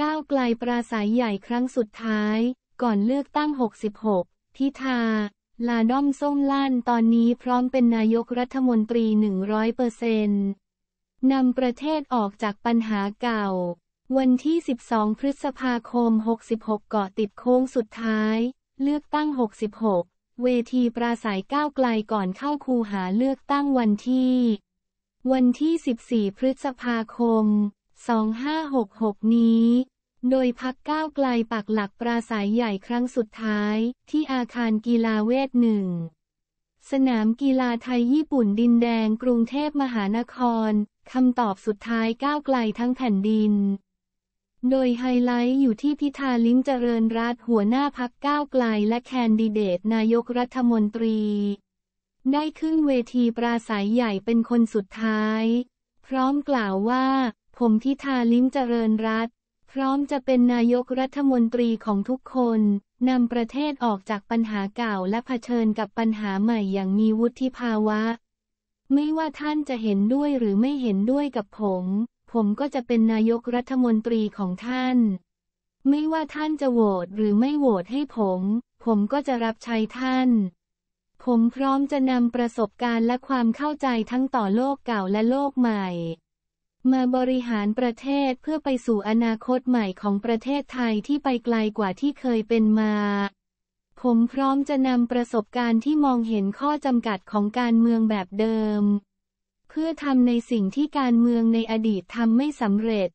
ก้าวไกลปราศัยใหญ่ครั้งสุดท้าย ก่อนเลือกตั้ง 66พิธา ลาด้อมส้มลั่นตอนนี้พร้อมเป็นนายกรัฐมนตรี 100เปอร์เซนนำประเทศออกจากปัญหาเก่า วันที่ 12 พฤษภาคม 66 เกาะติดโค้งสุดท้าย เลือกตั้ง 66 เวทีปราศัยก้าวไกลก่อนเข้าคูหาเลือกตั้งวันที่ วันที่ 14 พฤษภาคม2566นี้ โดยพักก้าวไกลปักหลักปราศัยใหญ่ครั้งสุดท้ายที่อาคารกีฬาเวทหนึ่ง สนามกีฬาไทยญี่ปุ่นดินแดงกรุงเทพมหานครคำตอบสุดท้ายก้าวไกลทั้งแผ่นดิน โดยไฮไลท์อยู่ที่พิธาลิ้มเจริญรัตหัวหน้าพักก้าวไกลและแคนดิเดตนายกรัฐมนตรี ได้ขึ้นเวทีปราศัยใหญ่เป็นคนสุดท้าย พร้อมกล่าวว่ามพิธาลิ้ม เจริญรัตพร้อมจะเป็นนายกรัฐมนตรีของทุกคนนำประเทศออกจากปัญหาเก่าและะเผชิญกับปัญหาใหม่อย่างมีวุฒิภาวะ ไม่ว่าท่านจะเห็นด้วยหรือไม่เห็นด้วยกับผม ผมก็จะเป็นนายกรัฐมนตรีของท่าน ไม่ว่าท่านจะโหวตหรือไม่โหวตให้ผม ผมก็จะรับใช้ท่าน ผมพร้อมจะนำประสบการณ์และความเข้าใจทั้งต่อโลกเก่าและโลกใหม่มาบริหารประเทศเพื่อไปสู่อนาคตใหม่ของประเทศไทยที่ไปไกลกว่าที่เคยเป็นมา ผมพร้อมจะนำประสบการณ์ที่มองเห็นข้อจำกัดของการเมืองแบบเดิม เพื่อทำในสิ่งที่การเมืองในอดีตทำไม่สำเร็จ